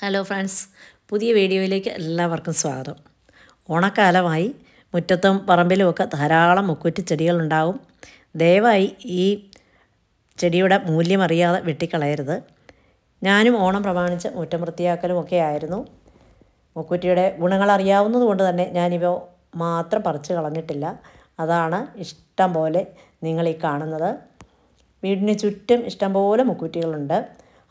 hello friends പുതിയ വീഡിയോയിലേക്ക് എല്ലാവർക്കും സ്വാഗതം ഓണക്കാലമായി മുറ്റത്തും പറമ്പിലുമൊക്കെ ധാരാളം മുക്കുറ്റി ചെടികളുണ്ടാവും ദയവായി ഈ ചെടിയുടെ മൂല്യം അറിയാതെ വെട്ടിക്കളയരുത് ഞാനും ഓണം പ്രമാണിച്ച് മുറ്റം വൃത്തിയാക്കലും ഒക്കെ ആയിരുന്നു മുക്കുറ്റിയുടെ ഗുണങ്ങൾ അറിയാവുന്നതുകൊണ്ട് തന്നെ ഞാനിവ മാത്രം പറിച്ച് കളഞ്ഞിട്ടില്ല അതാണ് ഇഷ്ടം പോലെ നിങ്ങൾ ഈ കാണുന്നത് വീടിന് ചുറ്റും ഇഷ്ടംപോലെ മുക്കുറ്റികളുണ്ട്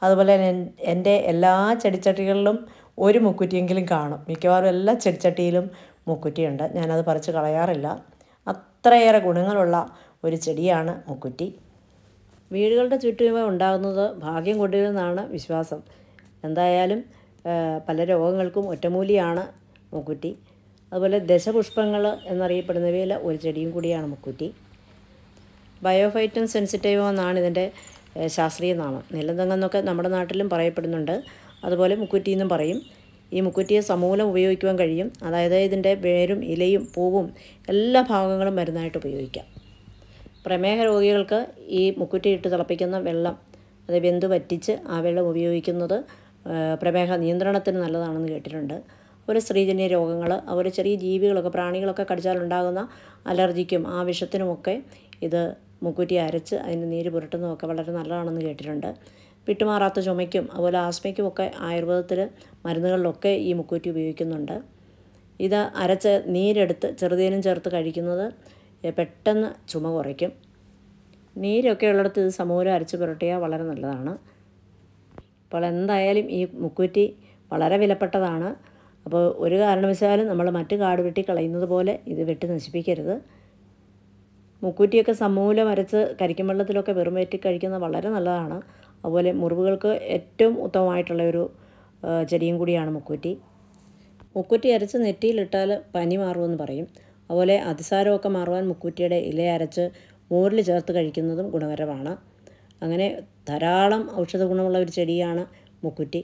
അതുപോലെ തന്നെ എൻ്റെ എല്ലാ ചെടിച്ചട്ടികളിലും ഒരു മുക്കുറ്റിയെങ്കിലും കാണും മിക്കവാറും എല്ലാ ചെടിച്ചട്ടിയിലും മുക്കുറ്റിയുണ്ട് ഞാനത് പറിച്ച് കളയാറില്ല അത്രയേറെ ഗുണങ്ങളുള്ള ഒരു ചെടിയാണ് മുക്കുറ്റി വീടുകളുടെ ചുറ്റുമ ഉണ്ടാകുന്നത് ഭാഗ്യം കൊണ്ടുവരുമെന്നാണ് വിശ്വാസം എന്തായാലും പല രോഗങ്ങൾക്കും ഒറ്റമൂലിയാണ് മുക്കുറ്റി അതുപോലെ ദശപുഷ്പങ്ങൾ എന്നറിയപ്പെടുന്നവയിൽ ഒരു ചെടിയും കൂടിയാണ് മുക്കുറ്റി ബയോഫൈറ്റൻ സെൻസിറ്റീവ് എന്നാണ് ഇതിൻ്റെ ശാസ്ത്രീയ നാമം എന്നൊക്കെ നമ്മുടെ നാട്ടിലും പറയപ്പെടുന്നുണ്ട് അതുപോലെ മുക്കുറ്റി എന്നും പറയും ഈ മുക്കുറ്റിയെ സമൂലം ഉപയോഗിക്കുവാൻ കഴിയും അതായത് ഇതിൻ്റെ വേരും ഇലയും പൂവും എല്ലാ ഭാഗങ്ങളും മരുന്നായിട്ട് ഉപയോഗിക്കാം പ്രമേഹ രോഗികൾക്ക് ഈ മുക്കുറ്റി ഇട്ട് തിളപ്പിക്കുന്ന വെള്ളം അത് വെന്ത് പറ്റിച്ച് ആ വെള്ളം ഉപയോഗിക്കുന്നത് പ്രമേഹ നിയന്ത്രണത്തിന് നല്ലതാണെന്ന് കേട്ടിട്ടുണ്ട് ഒരു സ്ത്രീജന്യ രോഗങ്ങൾ അതുപോലെ ചെറിയ ജീവികളൊക്കെ പ്രാണികളൊക്കെ കടിച്ചാലുണ്ടാകുന്ന അലർജിക്കും ആ വിഷത്തിനുമൊക്കെ ഇത് മുക്കുറ്റി അരച്ച് അതിന് നീര് പുരട്ടുന്നതൊക്കെ വളരെ നല്ലതാണെന്ന് കേട്ടിട്ടുണ്ട് വിട്ടുമാറാത്ത ചുമയ്ക്കും അതുപോലെ ആസ്മയ്ക്കുമൊക്കെ ആയുർവേദത്തിൽ മരുന്നുകളിലൊക്കെ ഈ മുക്കൂറ്റി ഉപയോഗിക്കുന്നുണ്ട് ഇത് അരച്ച് നീരെടുത്ത് ചെറുതേനും ചേർത്ത് കഴിക്കുന്നത് പെട്ടെന്ന് ചുമ കുറയ്ക്കും നീരൊക്കെ ഉള്ളിടത്ത് ഇത് സമൂലം അരച്ച് പുരട്ടിയാൽ വളരെ നല്ലതാണ് അപ്പോൾ എന്തായാലും ഈ മുക്കൂറ്റി വളരെ വിലപ്പെട്ടതാണ് അപ്പോൾ ഒരു കാരണവശാലും നമ്മൾ മറ്റ് കാട് വെട്ടി കളയുന്നത് പോലെ ഇത് വെട്ടി നശിപ്പിക്കരുത് മുക്കൂറ്റിയൊക്കെ സമൂലം അരച്ച് കരിക്കും വെള്ളത്തിലൊക്കെ വെറുമേറ്റി കഴിക്കുന്നത് വളരെ നല്ലതാണ് അതുപോലെ മുറിവുകൾക്ക് ഏറ്റവും ഉത്തമമായിട്ടുള്ള ഒരു ചെടിയും കൂടിയാണ് മുക്കൂറ്റി മുക്കൂറ്റി അരച്ച് നെറ്റിയിലിട്ടാൽ പനി മാറുമെന്ന് പറയും അതുപോലെ അതിസാരമൊക്കെ മാറുവാൻ മുക്കൂറ്റിയുടെ ഇല അരച്ച് മോരിൽ ചേർത്ത് കഴിക്കുന്നതും ഗുണകരമാണ് അങ്ങനെ ധാരാളം ഔഷധ ഗുണമുള്ള ഒരു ചെടിയാണ് മുക്കുറ്റി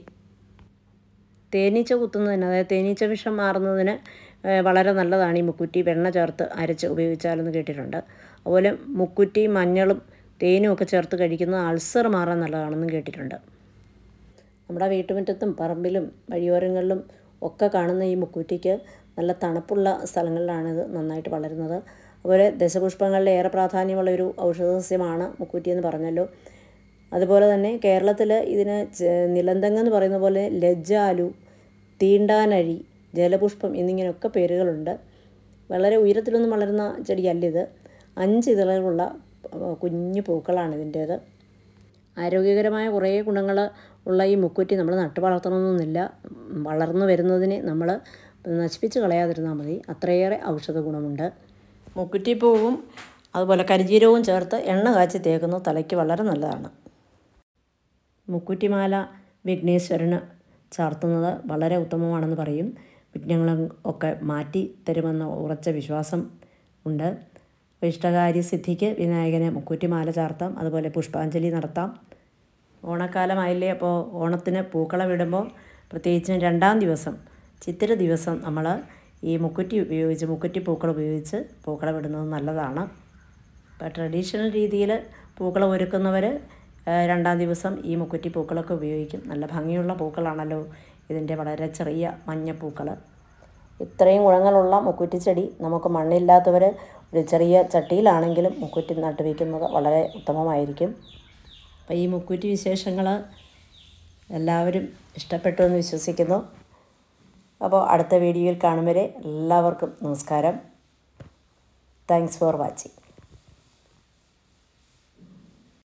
തേനീച്ച കുത്തുന്നതിന് അതായത് തേനീച്ച വിഷം മാറുന്നതിന് വളരെ നല്ലതാണ് ഈ മുക്കുറ്റി വെണ്ണ ചേർത്ത് അരച്ച് ഉപയോഗിച്ചാലെന്ന് കേട്ടിട്ടുണ്ട് അതുപോലെ മുക്കുറ്റി മഞ്ഞളും തേനും ഒക്കെ ചേർത്ത് കഴിക്കുന്ന അൾസർ മാറാൻ നല്ലതാണെന്നും കേട്ടിട്ടുണ്ട് നമ്മുടെ വീട്ടുമുറ്റത്തും പറമ്പിലും വഴിയോരങ്ങളിലും ഒക്കെ കാണുന്ന ഈ മുക്കുറ്റിക്ക് നല്ല തണുപ്പുള്ള സ്ഥലങ്ങളിലാണ് ഇത് നന്നായിട്ട് വളരുന്നത് അതുപോലെ ദശപുഷ്പങ്ങളുടെ ഏറെ പ്രാധാന്യമുള്ള ഒരു ഔഷധ സസ്യമാണ് എന്ന് പറഞ്ഞല്ലോ അതുപോലെ തന്നെ കേരളത്തിൽ ഇതിന് നിലന്തങ്ങ് എന്ന് പറയുന്ന പോലെ ലജ്ജാലു തീണ്ടാനഴി ജലപുഷ്പം എന്നിങ്ങനെയൊക്കെ പേരുകളുണ്ട് വളരെ ഉയരത്തിലൊന്നും വളരുന്ന ചെടിയല്ലിത് അഞ്ച് ഇതളുള്ള കുഞ്ഞു പൂക്കളാണ് ഇതിൻ്റേത് ആരോഗ്യകരമായ കുറേ ഗുണങ്ങൾ ഉള്ള ഈ മുക്കുറ്റി നമ്മൾ നട്ടു വളർത്തണമെന്നൊന്നുമില്ല വളർന്നു വരുന്നതിനെ നമ്മൾ നശിപ്പിച്ച് കളയാതിരുന്നാൽ മതി അത്രയേറെ ഔഷധ ഗുണമുണ്ട് മുക്കുറ്റിപ്പൂവും അതുപോലെ കരിജീരവും ചേർത്ത് എണ്ണ കാച്ചി തേക്കുന്നത് തലയ്ക്ക് വളരെ നല്ലതാണ് മുക്കുറ്റിമാല വിഘ്നേശ്വരന് ചാർത്തുന്നത് വളരെ ഉത്തമമാണെന്ന് പറയും വിഘ്നങ്ങളും ഒക്കെ മാറ്റി തരുമെന്ന ഉറച്ച വിശ്വാസം ഉണ്ട് സിദ്ധിക്ക് വിനായകനെ മുക്കൂറ്റിമാല ചാർത്താം അതുപോലെ പുഷ്പാഞ്ജലി നടത്താം ഓണക്കാലമായില്ലേ അപ്പോൾ ഓണത്തിന് വിടുമ്പോൾ പ്രത്യേകിച്ചും രണ്ടാം ദിവസം ചിത്തിര ദിവസം നമ്മൾ ഈ മുക്കുറ്റി ഉപയോഗിച്ച് മുക്കുറ്റി പൂക്കൾ ഉപയോഗിച്ച് പൂക്കളം ഇടുന്നത് നല്ലതാണ് ഇപ്പോൾ ട്രഡീഷണൽ രീതിയിൽ പൂക്കളം ഒരുക്കുന്നവർ രണ്ടാം ദിവസം ഈ മുക്കുറ്റി പൂക്കളൊക്കെ ഉപയോഗിക്കും നല്ല ഭംഗിയുള്ള പൂക്കളാണല്ലോ ഇതിൻ്റെ വളരെ ചെറിയ മഞ്ഞപ്പൂക്കൾ ഇത്രയും ഗുണങ്ങളുള്ള മുക്കുറ്റിച്ചെടി നമുക്ക് മണ്ണില്ലാത്തവർ ഒരു ചെറിയ ചട്ടിയിലാണെങ്കിലും മുക്കുറ്റി നട്ടുവയ്ക്കുന്നത് വളരെ ഉത്തമമായിരിക്കും അപ്പോൾ ഈ മുക്കുറ്റി വിശേഷങ്ങൾ എല്ലാവരും ഇഷ്ടപ്പെട്ടു എന്ന് വിശ്വസിക്കുന്നു അപ്പോൾ അടുത്ത വീഡിയോയിൽ കാണും വരെ എല്ലാവർക്കും നമസ്കാരം താങ്ക്സ് ഫോർ വാച്ചിങ്